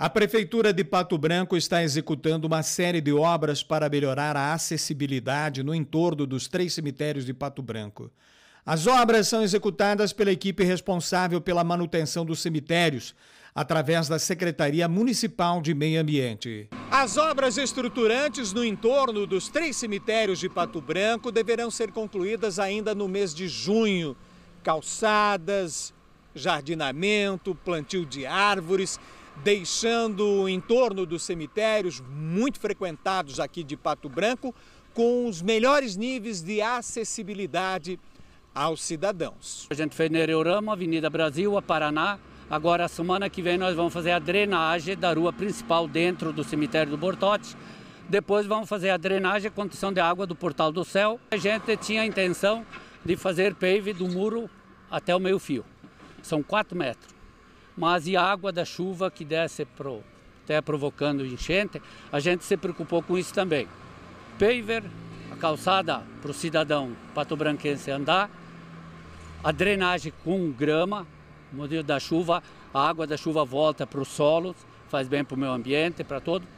A Prefeitura de Pato Branco está executando uma série de obras para melhorar a acessibilidade no entorno dos três cemitérios de Pato Branco. As obras são executadas pela equipe responsável pela manutenção dos cemitérios, através da Secretaria Municipal de Meio Ambiente. As obras estruturantes no entorno dos três cemitérios de Pato Branco deverão ser concluídas ainda no mês de junho. Calçadas, jardinamento, plantio de árvores, deixando o entorno dos cemitérios muito frequentados aqui de Pato Branco com os melhores níveis de acessibilidade aos cidadãos. A gente fez Nereorama, Avenida Brasil, a Paraná. Agora, a semana que vem, nós vamos fazer a drenagem da rua principal dentro do cemitério do Bortote. Depois vamos fazer a drenagem e condição de água do Portal do Céu. A gente tinha a intenção de fazer pave do muro até o meio fio são 4 metros. Mas e a água da chuva que desce pro, até provocando enchente, a gente se preocupou com isso também. Paver, a calçada para o cidadão patobranquense andar, a drenagem com grama, modelo da chuva, a água da chuva volta para os solos, faz bem para o meio ambiente, para todo.